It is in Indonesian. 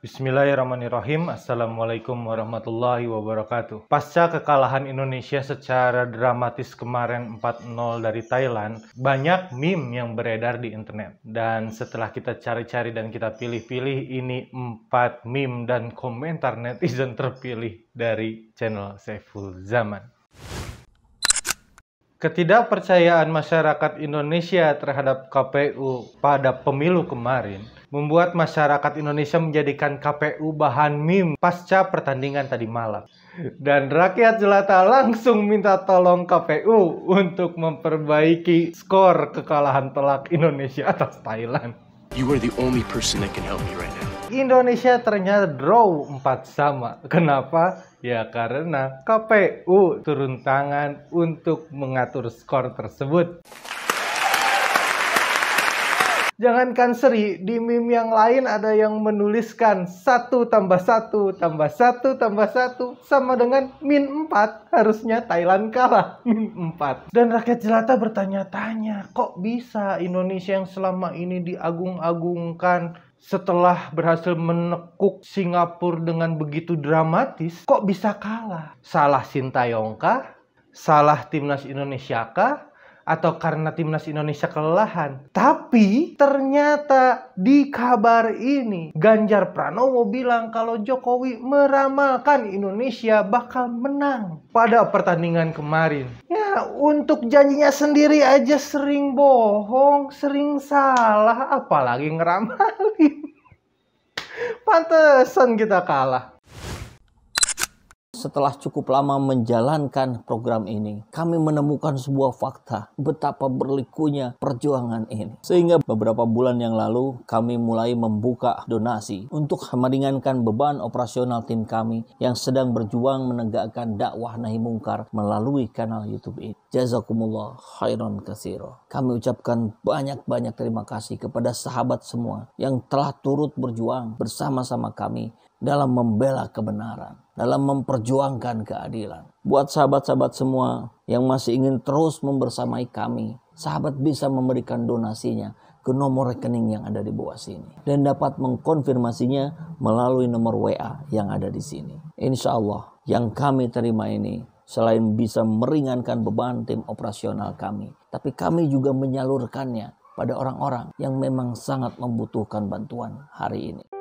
Bismillahirrahmanirrahim. Assalamualaikum warahmatullahi wabarakatuh. Pasca kekalahan Indonesia secara dramatis kemarin 4-0 dari Thailand, banyak meme yang beredar di internet. Dan setelah kita cari-cari dan kita pilih-pilih, ini 4 meme dan komentar netizen terpilih dari channel Saiful Zaman. Ketidakpercayaan masyarakat Indonesia terhadap KPU pada pemilu kemarin membuat masyarakat Indonesia menjadikan KPU bahan meme pasca pertandingan tadi malam. Dan rakyat jelata langsung minta tolong KPU untuk memperbaiki skor kekalahan telak Indonesia atas Thailand. You are the only person that can help me right now. Indonesia ternyata draw 4 sama. Kenapa? Ya karena KPU turun tangan untuk mengatur skor tersebut. Jangankan seri di meme yang lain ada yang menuliskan satu tambah satu tambah satu tambah satu sama dengan min 4. Harusnya Thailand kalah min 4. Dan rakyat jelata bertanya-tanya, kok bisa Indonesia yang selama ini diagung-agungkan setelah berhasil menekuk Singapura dengan begitu dramatis, kok bisa kalah? Salah Sintayong Salah timnas Indonesia kah? atau karena timnas Indonesia kelelahan. Tapi ternyata di kabar ini Ganjar Pranowo bilang kalau Jokowi meramalkan Indonesia bakal menang pada pertandingan kemarin. Ya untuk janjinya sendiri aja sering bohong, sering salah, apalagi ngeramalin. Pantesan kita kalah setelah cukup lama menjalankan program ini, kami menemukan sebuah fakta betapa berlikunya perjuangan ini. Sehingga beberapa bulan yang lalu kami mulai membuka donasi untuk meringankan beban operasional tim kami yang sedang berjuang menegakkan dakwah nahi mungkar melalui kanal YouTube ini. Jazakumullah khairan kasiro. Kami ucapkan banyak-banyak terima kasih kepada sahabat semua yang telah turut berjuang bersama-sama kami dalam membela kebenaran, dalam memperjuangkan keadilan. Buat sahabat-sahabat semua yang masih ingin terus membersamai kami, sahabat bisa memberikan donasinya ke nomor rekening yang ada di bawah sini dan dapat mengkonfirmasinya melalui nomor WA yang ada di sini. Insya Allah yang kami terima ini selain bisa meringankan beban tim operasional kami, tapi kami juga menyalurkannya pada orang-orang yang memang sangat membutuhkan bantuan hari ini.